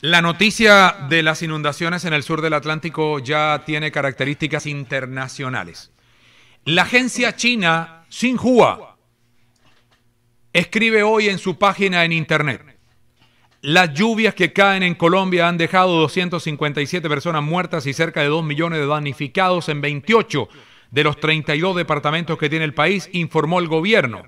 La noticia de las inundaciones en el sur del Atlántico ya tiene características internacionales. La agencia china Xinhua escribe hoy en su página en Internet, las lluvias que caen en Colombia han dejado 257 personas muertas y cerca de 2 millones de damnificados en 28 de los 32 departamentos que tiene el país, informó el gobierno.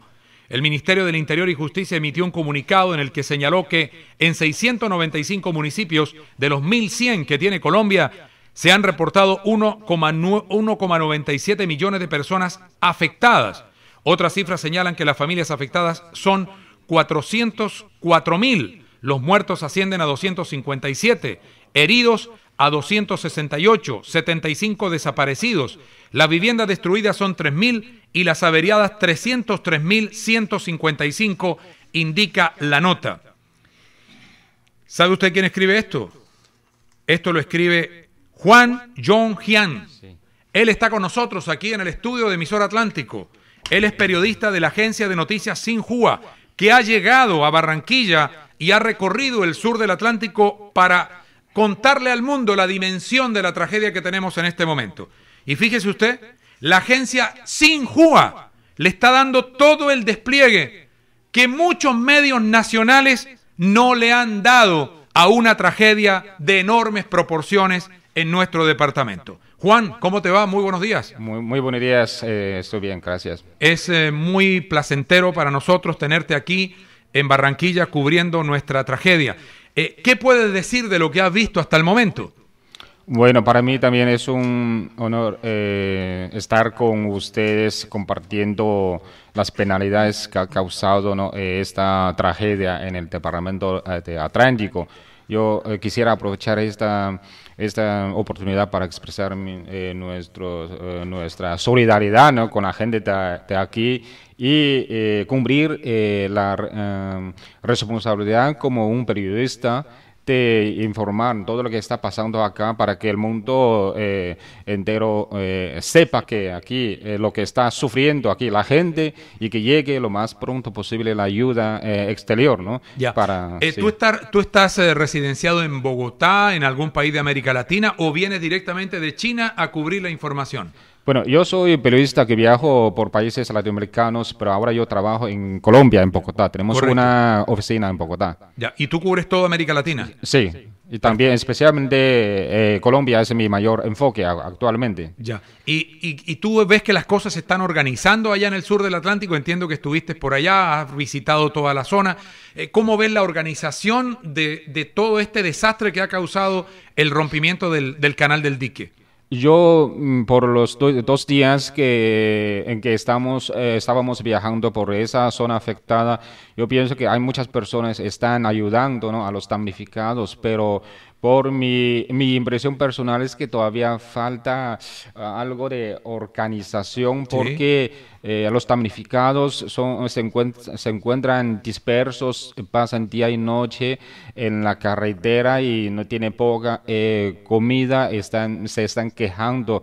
El Ministerio del Interior y Justicia emitió un comunicado en el que señaló que en 695 municipios de los 1.100 que tiene Colombia, se han reportado 1,97 millones de personas afectadas. Otras cifras señalan que las familias afectadas son 404 mil. Los muertos ascienden a 257 heridos a 268, 75 desaparecidos. Las viviendas destruidas son 3.000 y las averiadas 303.155, indica la nota. ¿Sabe usted quién escribe esto? Esto lo escribe Juan John Hian. Él está con nosotros aquí en el estudio de Emisor Atlántico. Él es periodista de la agencia de noticias Sinjua, que ha llegado a Barranquilla y ha recorrido el sur del Atlántico para contarle al mundo la dimensión de la tragedia que tenemos en este momento. Y fíjese usted, la agencia Sinjua le está dando todo el despliegue que muchos medios nacionales no le han dado a una tragedia de enormes proporciones en nuestro departamento. Juan, ¿cómo te va? Muy buenos días. Muy, buenos días, eh, estoy bien, gracias. Es eh, muy placentero para nosotros tenerte aquí en Barranquilla cubriendo nuestra tragedia. Eh, ¿Qué puedes decir de lo que has visto hasta el momento? Bueno, para mí también es un honor eh, estar con ustedes compartiendo las penalidades que ha causado eh, esta tragedia en el departamento Atlántico. Yo eh, quisiera aprovechar esta, esta oportunidad para expresar eh, nuestro, eh, nuestra solidaridad con la gente de aquí y cumplir la responsabilidad como un periodista informar todo lo que está pasando acá para que el mundo eh, entero eh, sepa que aquí eh, lo que está sufriendo aquí la gente y que llegue lo más pronto posible la ayuda exterior, ¿no? Ya. Para, estar, ¿Tú estás residenciado en Bogotá, en algún país de América Latina o vienes directamente de China a cubrir la información? Bueno, yo soy periodista que viajo por países latinoamericanos, pero ahora yo trabajo en Colombia, en Bogotá. Tenemos una oficina en Bogotá. ¿Y tú cubres toda América Latina? Sí. Y también, especialmente eh, Colombia es mi mayor enfoque actualmente. Ya. ¿Y, y, tú ves que las cosas se están organizando allá en el sur del Atlántico? Entiendo que estuviste por allá, has visitado toda la zona. Eh, ¿Cómo ves la organización de, de todo este desastre que ha causado el rompimiento del, del canal del dique? Yo mm, por los dos días que, en que estamos, eh, estábamos viajando por esa zona afectada, yo pienso que hay muchas personas que están ayudando ¿no? a los damnificados, pero por mi, impresión personal es que todavía falta ah, algo de organización porque eh, los damnificados son, se, encuentran dispersos, pasan día y noche en la carretera y no tienen poca eh, comida, están, se están quejando.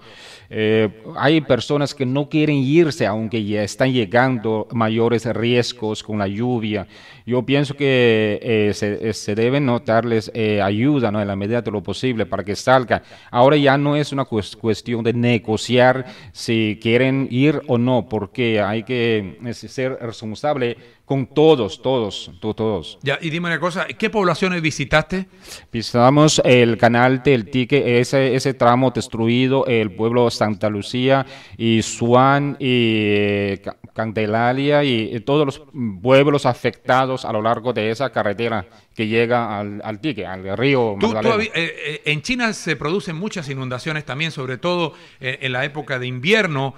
Eh, hay personas que no quieren irse aunque ya están llegando mayores riesgos con la lluvia. Yo pienso que se, se, debe notarles ayuda, ¿no? la medida de lo posible para que salga. Ahora ya no es una cuestión de negociar si quieren ir o no, porque hay que eh, ser responsable con todos, todos, todos. Ya, y dime una cosa, ¿qué poblaciones visitaste? Visitamos el canal del Tique, ese, ese tramo destruido, el pueblo Santa Lucía y Suan y eh, Candelaria y, todos los pueblos afectados a lo largo de esa carretera que llega al, al Tique, al río eh, eh, en China se producen muchas inundaciones también, sobre todo en la época de invierno.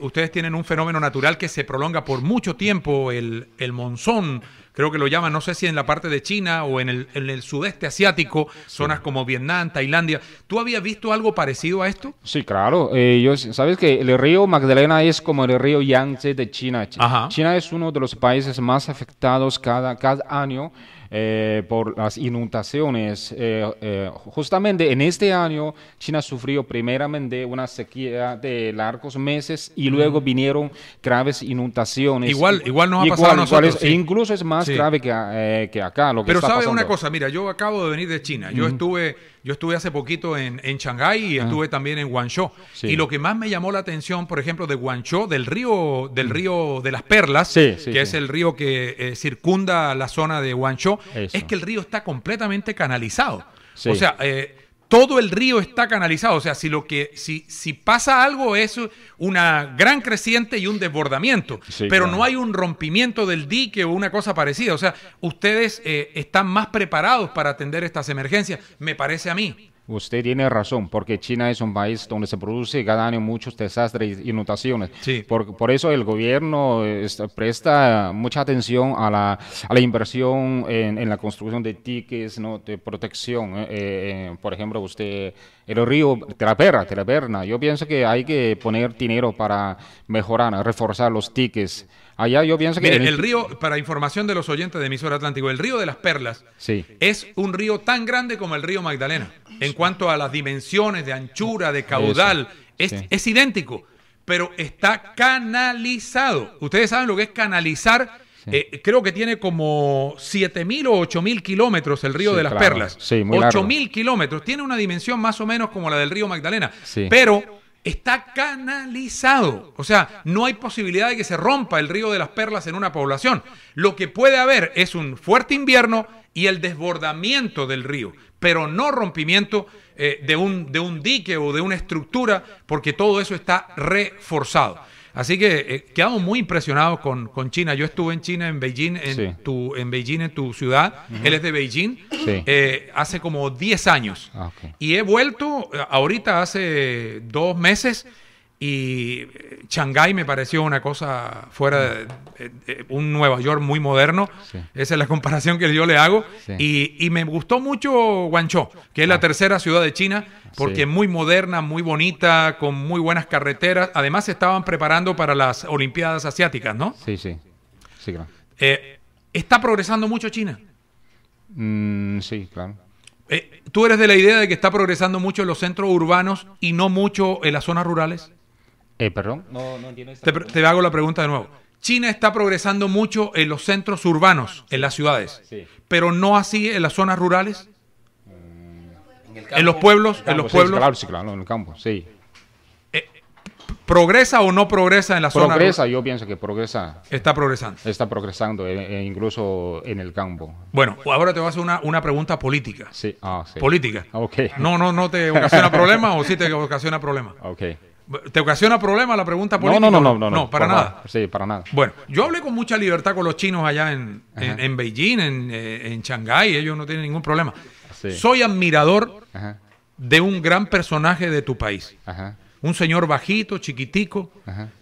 ustedes tienen un fenómeno natural que se prolonga por mucho tiempo, el, el monzón, creo que lo llaman, no sé si en la parte de China o en el, sudeste asiático, zonas como Vietnam, Tailandia. ¿Tú habías visto algo parecido a esto? Sí, claro. Eh, Sabes que el río Magdalena es como el río Yangtze de China. China es uno de los países más afectados cada, cada año eh, por las inundaciones. Eh, eh, justamente en este año China sufrió primeramente una sequía de largos meses y luego vinieron graves inundaciones. Igual, igual nos ha pasado a nosotros. E incluso es más grave que, acá. Lo que Pero sabe una cosa, mira, yo acabo de venir de China, yo estuve yo estuve hace poquito en, en Shanghái y estuve también en Guangzhou. Y lo que más me llamó la atención, por ejemplo, de Guangzhou, del río, del mm. río de las Perlas, que es el río que eh, circunda la zona de Guangzhou, es que el río está completamente canalizado. O sea, eh, todo el río está canalizado. O sea, si, lo que, si, si pasa algo es una gran creciente y un desbordamiento, pero no hay un rompimiento del dique o una cosa parecida. O sea, ustedes eh, están más preparados para atender estas emergencias, me parece a mí. Usted tiene razón, porque China es un país donde se produce cada año muchos desastres y inundaciones. Por, eso el gobierno eh, presta mucha atención a la, inversión en, la construcción de tickets ¿no? de protección. ¿eh? Eh, por ejemplo, usted, el río Traperra, Yo pienso que hay que poner dinero para mejorar, reforzar los tickets. Allá yo pienso que... Mire, el río, para información de los oyentes de Emisor Atlántico, el río de las Perlas es un río tan grande como el río Magdalena. En cuanto a las dimensiones de anchura, de caudal, es, idéntico, pero está canalizado. Ustedes saben lo que es canalizar. Eh, creo que tiene como 7.000 o 8.000 kilómetros el río de las Perlas. Sí, 8.000 kilómetros. Tiene una dimensión más o menos como la del río Magdalena. Pero está canalizado. O sea, no hay posibilidad de que se rompa el río de las perlas en una población. Lo que puede haber es un fuerte invierno y el desbordamiento del río, pero no rompimiento eh, de un dique o de una estructura, porque todo eso está reforzado. Así que eh, quedamos muy impresionados con, China. Yo estuve en China, en Beijing, en, tu, en, Beijing, en tu ciudad. Él es de Beijing. Eh, hace como 10 años. Ah, y he vuelto eh, ahorita hace dos meses y eh, Shanghái me pareció una cosa fuera de, un Nueva York muy moderno. Esa es la comparación que yo le hago. Y, me gustó mucho Guangzhou, que es la ah. tercera ciudad de China, porque es muy moderna, muy bonita, con muy buenas carreteras. Además, se estaban preparando para las Olimpiadas Asiáticas, ¿no? Sí, sí. Sí, eh, ¿Está progresando mucho China? Mm, sí, claro. Eh, ¿Tú eres de la idea de que está progresando mucho en los centros urbanos y no mucho en las zonas rurales? Eh, perdón. te, hago la pregunta de nuevo. China está progresando mucho en los centros urbanos, en las ciudades, pero no así en las zonas rurales. Mm. En, los pueblos, en, los pueblos. claro, en el campo, sí. Eh, ¿Progresa o no progresa en la zonas. zona? Progresa, yo pienso que progresa. Está progresando. Está progresando, eh, incluso en el campo. Bueno, ahora te voy a hacer una, pregunta política. Sí, ah, sí. Política. Ah, no, no, no te ocasiona problemas o sí te ocasiona problemas. Ok. ¿Te ocasiona problema la pregunta política? No, no, no, no, no, para nada. Sí, para nada. Bueno, yo hablé con mucha libertad con los chinos allá en, Beijing, en, eh, en Shanghái, ellos no tienen ningún problema. Soy admirador de un gran personaje de tu país. Un señor bajito, chiquitico,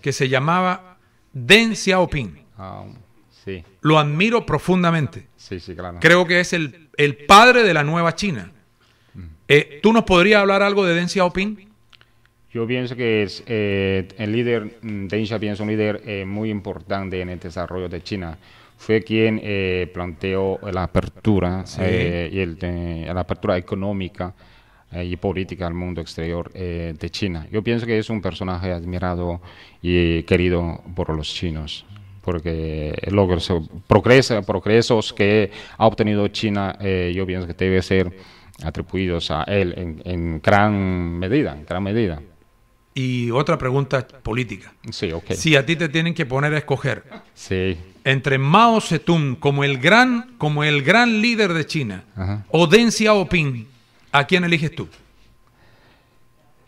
que se llamaba Deng Xiaoping. Ah, sí. Lo admiro profundamente. Sí, sí, claro. Creo que es el, padre de la nueva China. Mm. Eh, ¿Tú nos podrías hablar algo de Deng Xiaoping? Yo pienso que es, eh, el líder mm, Deng Xiaoping es un líder eh, muy importante en el desarrollo de China. Fue quien eh, planteó la apertura, y la apertura económica y política al mundo exterior de China. Yo pienso que es un personaje admirado y querido por los chinos porque los progresos, que ha obtenido China, yo pienso que debe ser atribuidos a él en gran medida, en gran medida. Y otra pregunta política. Sí, Si a ti te tienen que poner a escoger entre Mao Zedong como el gran, como el gran líder de China o Deng Xiaoping, ¿a quién eliges tú?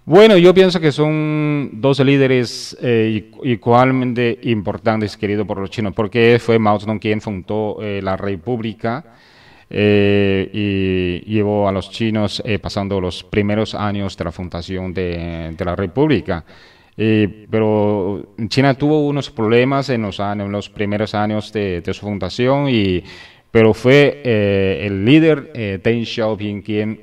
Bueno, yo pienso que son dos líderes eh, igualmente importantes, queridos por los chinos, porque fue Mao Zedong quien fundó eh, la República eh, y llevó a los chinos eh, pasando los primeros años de la fundación de, la República. Eh, pero China tuvo unos problemas en los, en los primeros años de, de su fundación, y, pero fue el líder Deng Xiaoping quien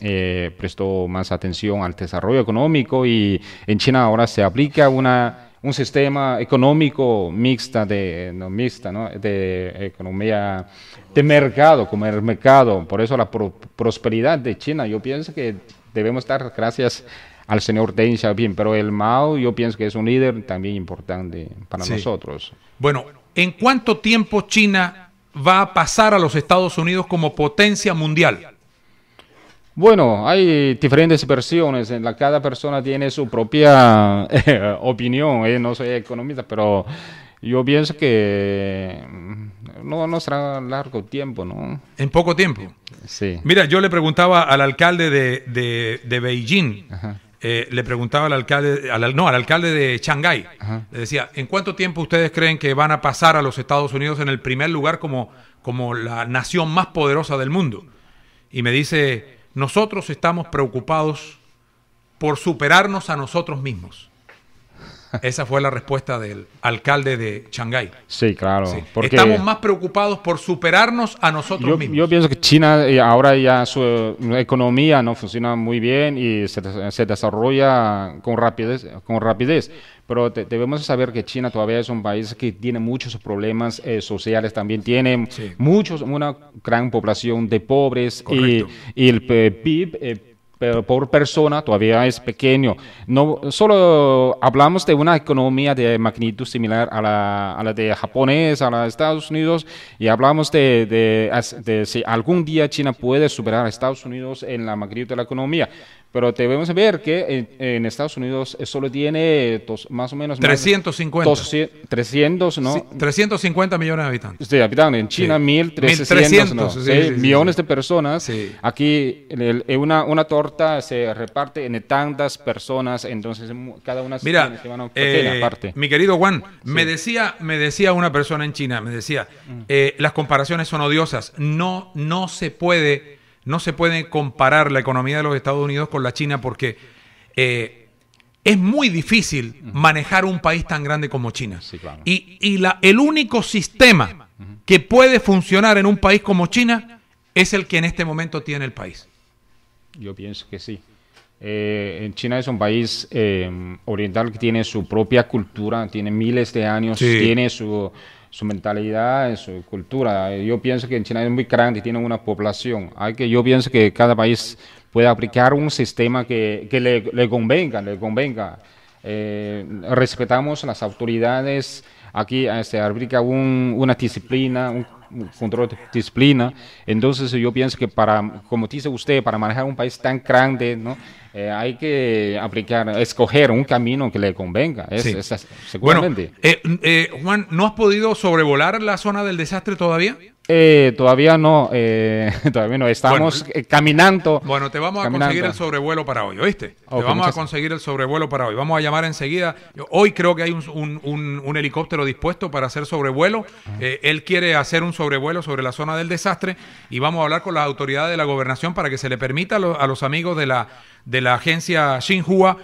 prestó más atención al desarrollo económico y en China ahora se aplica una un sistema económico mixta de mixta ¿no? de economía de mercado como el mercado por eso la prosperidad de China yo pienso que debemos dar gracias al señor Deng Xiaoping pero el Mao yo pienso que es un líder también importante para nosotros bueno en cuánto tiempo China va a pasar a los Estados Unidos como potencia mundial bueno, hay diferentes versiones, cada persona tiene su propia eh, opinión, eh, no soy economista, pero yo pienso que mm, no, no será largo tiempo, ¿no? En poco tiempo. Sí. Mira, yo le preguntaba al alcalde de, Beijing, eh, le preguntaba al alcalde, no, al alcalde de Shanghái, le decía, ¿en cuánto tiempo ustedes creen que van a pasar a los Estados Unidos en el primer lugar como, como la nación más poderosa del mundo? Y me dice nosotros estamos preocupados por superarnos a nosotros mismos. Esa fue la respuesta del alcalde de Shanghái. Sí, claro. Porque Estamos más preocupados por superarnos a nosotros yo, mismos. Yo pienso que China eh, ahora ya su eh, economía no funciona muy bien y se, desarrolla con rapidez, con rapidez. Pero debemos saber que China todavía es un país que tiene muchos problemas eh, sociales, también tiene muchos, una gran población de pobres y, el PIB por persona todavía es pequeño. No solo hablamos de una economía de magnitud similar a la, de Japón, a la de Estados Unidos, y hablamos de, de si algún día China puede superar a Estados Unidos en la magnitud de la economía. Pero debemos ver que en, Estados Unidos solo tiene más o menos... 350. 300, ¿no? 350 millones de habitantes. Sí, habitantes. En China, 1.300, eh, millones de personas. Aquí en una, una torta se reparte en tantas personas, entonces cada una Mira, se eh, parte. Mi querido Juan, me, decía, me decía una persona en China, me decía, mm. eh, las comparaciones son odiosas, no, no se puede no se puede comparar la economía de los Estados Unidos con la China porque eh, es muy difícil manejar un país tan grande como China. Y, la, el único sistema que puede funcionar en un país como China es el que en este momento tiene el país. Yo pienso que sí. Eh, China es un país eh, oriental que tiene su propia cultura, tiene miles de años, tiene su su mentalidad, su cultura. Yo pienso que en China es muy grande, tiene una población. Hay que, yo pienso que cada país puede aplicar un sistema que, le, convenga, le convenga. Eh, respetamos las autoridades, aquí se este, aplica un, una disciplina, un control de disciplina. Entonces yo pienso que para, como dice usted, para manejar un país tan grande, ¿no? Eh, hay que aplicar, escoger un camino que le convenga. seguramente. Eh, eh, Juan, ¿no has podido sobrevolar la zona del desastre todavía? Eh, todavía no, eh, todavía no, estamos eh, caminando. Bueno, te vamos a conseguir el sobrevuelo para hoy, ¿oíste? te vamos a conseguir el sobrevuelo para hoy. Vamos a llamar enseguida. Hoy creo que hay un, helicóptero dispuesto para hacer sobrevuelo. Eh, él quiere hacer un sobrevuelo sobre la zona del desastre y vamos a hablar con las autoridades de la gobernación para que se le permita a, los amigos de la, de la agencia Xinhua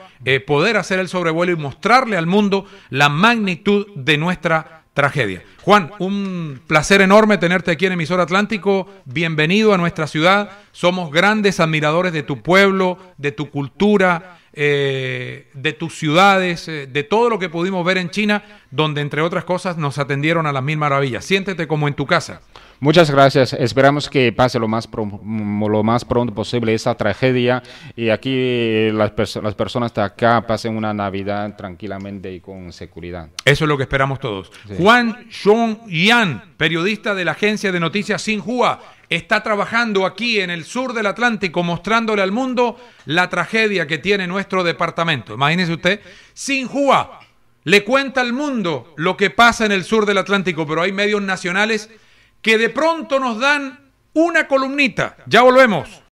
poder hacer el sobrevuelo y mostrarle al mundo la magnitud de nuestra tragedia. Juan, un placer enorme tenerte aquí en Emisor Atlántico. Bienvenido a nuestra ciudad. Somos grandes admiradores de tu pueblo, de tu cultura. Eh, de tus ciudades, eh, de todo lo que pudimos ver en China, donde entre otras cosas nos atendieron a las mil maravillas. Siéntete como en tu casa. Muchas gracias. Esperamos que pase lo más, mm, lo más pronto posible esa tragedia y aquí eh, las, personas de acá pasen una Navidad tranquilamente y con seguridad. Eso es lo que esperamos todos. Juan Xiong Yan, periodista de la agencia de noticias Xinhua está trabajando aquí en el sur del Atlántico mostrándole al mundo la tragedia que tiene nuestro departamento. Imagínese usted, Sinjúa le cuenta al mundo lo que pasa en el sur del Atlántico, pero hay medios nacionales que de pronto nos dan una columnita. Ya volvemos.